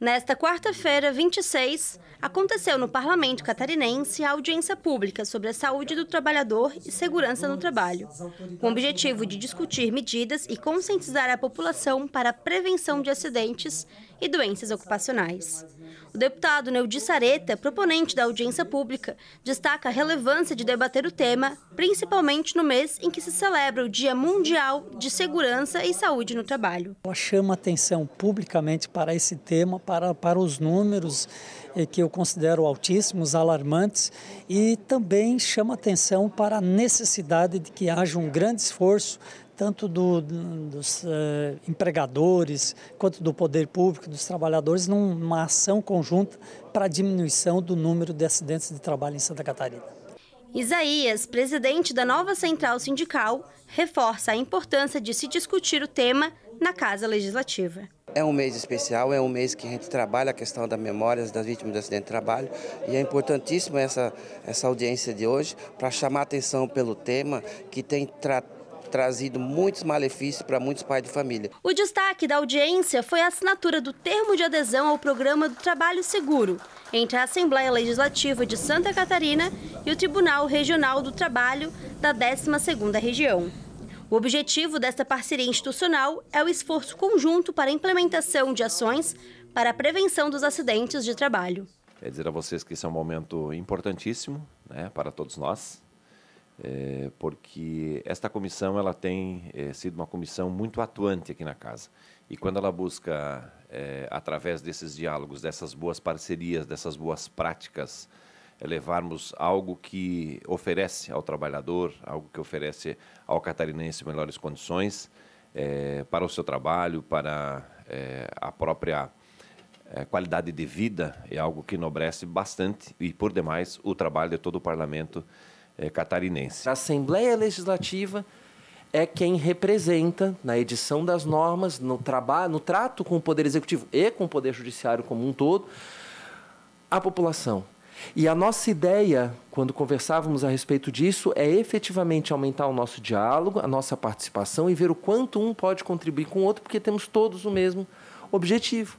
Nesta quarta-feira, 26, aconteceu no Parlamento Catarinense a audiência pública sobre a saúde do trabalhador e segurança no trabalho, com o objetivo de discutir medidas e conscientizar a população para a prevenção de acidentes e doenças ocupacionais. O deputado Neudi Sareta, proponente da audiência pública, destaca a relevância de debater o tema, principalmente no mês em que se celebra o Dia Mundial de Segurança e Saúde no Trabalho. chama atenção publicamente para esse tema, para, para os números eh, que eu considero altíssimos, alarmantes, e também chama atenção para a necessidade de que haja um grande esforço tanto do, dos eh, empregadores quanto do poder público, dos trabalhadores, numa ação conjunta para diminuição do número de acidentes de trabalho em Santa Catarina. Isaías, presidente da nova central sindical, reforça a importância de se discutir o tema na Casa Legislativa. É um mês especial, é um mês que a gente trabalha a questão das memórias das vítimas do acidente de trabalho e é importantíssima essa, essa audiência de hoje para chamar atenção pelo tema que tem tratado trazido muitos malefícios para muitos pais de família. O destaque da audiência foi a assinatura do termo de adesão ao programa do trabalho seguro entre a Assembleia Legislativa de Santa Catarina e o Tribunal Regional do Trabalho da 12ª Região. O objetivo desta parceria institucional é o esforço conjunto para a implementação de ações para a prevenção dos acidentes de trabalho. Quer dizer a vocês que isso é um momento importantíssimo né, para todos nós, é, porque esta comissão ela tem é, sido uma comissão muito atuante aqui na casa. E quando ela busca, é, através desses diálogos, dessas boas parcerias, dessas boas práticas, é, levarmos algo que oferece ao trabalhador, algo que oferece ao catarinense melhores condições é, para o seu trabalho, para é, a própria qualidade de vida, é algo que enobrece bastante e, por demais, o trabalho de todo o parlamento é, catarinense. A Assembleia Legislativa é quem representa na edição das normas, no trabalho, no trato com o poder executivo e com o poder judiciário como um todo, a população. E a nossa ideia, quando conversávamos a respeito disso, é efetivamente aumentar o nosso diálogo, a nossa participação e ver o quanto um pode contribuir com o outro, porque temos todos o mesmo objetivo.